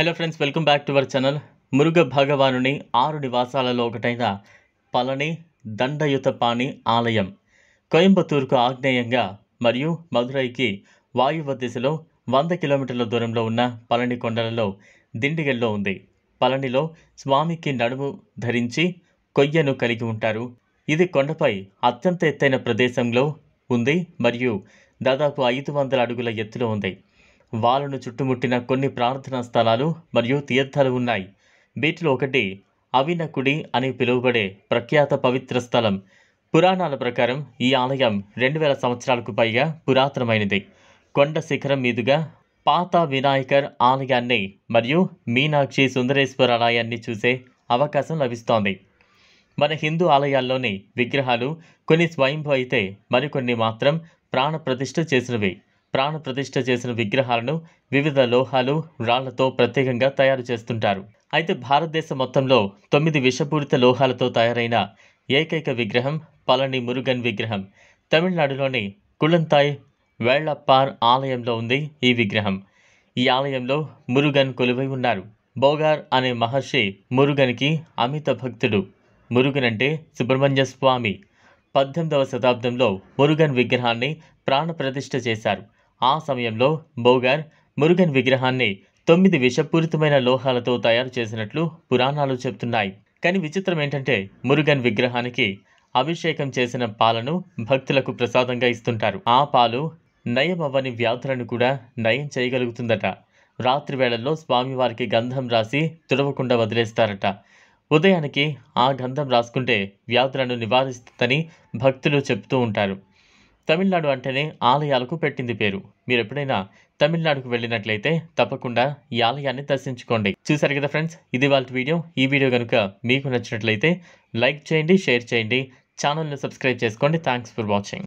hello friends welcome back to our channel Muruga భగవానుని ఆరు నివాసాలలో ఒకటైన పళని దండయుతపాణి ఆలయం కోయంబత్తూరుకు ఆగ్నేయంగా మరియు మధురైకి వాయువ దిశలో వంద కిలోమీటర్ల దూరంలో ఉన్న పళని కొండలలో దిండిగల్లో ఉంది పళనిలో స్వామికి నడుము ధరించి కొయ్యను కలిగి ఉంటారు ఇది కొండపై అత్యంత ఎత్తైన ప్రదేశంలో ఉంది మరియు దాదాపు ఐదు వందల అడుగుల ఎత్తులో ఉంది వాళ్ళను చుట్టుముట్టిన కొన్ని ప్రార్థనా స్థలాలు మరియు తీర్థాలు ఉన్నాయి వీటిలో ఒకటి అవినకుడి అని పిలువబడే ప్రఖ్యాత పవిత్ర స్థలం పురాణాల ప్రకారం ఈ ఆలయం రెండు వేల సంవత్సరాలకు పైగా పురాతనమైనది కొండ శిఖరం మీదుగా పాత వినాయకర్ ఆలయాన్ని మరియు మీనాక్షి సుందరేశ్వర ఆలయాన్ని చూసే అవకాశం లభిస్తోంది మన హిందూ ఆలయాల్లోని విగ్రహాలు కొన్ని స్వయంభూ అయితే మరికొన్ని మాత్రం ప్రాణ చేసినవి ప్రాణ ప్రతిష్ఠ చేసిన విగ్రహాలను వివిధ లోహాలు రాళ్లతో ప్రత్యేకంగా తయారు చేస్తుంటారు అయితే భారతదేశం మొత్తంలో తొమ్మిది విషపూరిత లోహాలతో తయారైన ఏకైక విగ్రహం పళని మురుగన్ విగ్రహం తమిళనాడులోని కుళంతాయ్ వేళ్లప్పార్ ఆలయంలో ఉంది ఈ విగ్రహం ఈ ఆలయంలో మురుగన్ కొలువై ఉన్నారు బోగార్ అనే మహర్షి మురుగన్కి అమిత భక్తుడు మురుగన్ అంటే సుబ్రహ్మణ్య స్వామి పద్దెనిమిదవ శతాబ్దంలో మురుగన్ విగ్రహాన్ని ప్రాణప్రతిష్ఠ చేశారు ఆ సమయంలో బోగార్ మురుగన్ విగ్రహాన్ని తొమ్మిది విషపూరితమైన లోహాలతో తయారు చేసినట్లు పురాణాలు చెప్తున్నాయి కానీ విచిత్రం ఏంటంటే మురుగన్ విగ్రహానికి అభిషేకం చేసిన పాలను భక్తులకు ప్రసాదంగా ఇస్తుంటారు ఆ పాలు నయం అవ్వని వ్యాధులను కూడా నయం చేయగలుగుతుందట రాత్రి వేళల్లో స్వామివారికి గంధం రాసి తుడవకుండా వదిలేస్తారట ఉదయానికి ఆ గంధం రాసుకుంటే వ్యాధులను నివారిస్తుందని భక్తులు చెప్తూ ఉంటారు తమిళనాడు అంటేనే ఆలయాలకు పెట్టింది పేరు మీరు ఎప్పుడైనా తమిళనాడుకు వెళ్ళినట్లయితే తప్పకుండా ఈ ఆలయాన్ని దర్శించుకోండి చూసారు కదా ఫ్రెండ్స్ ఇది వాళ్ళ వీడియో ఈ వీడియో కనుక మీకు నచ్చినట్లయితే లైక్ చేయండి షేర్ చేయండి ఛానల్ని సబ్స్క్రైబ్ చేసుకోండి థ్యాంక్స్ ఫర్ వాచింగ్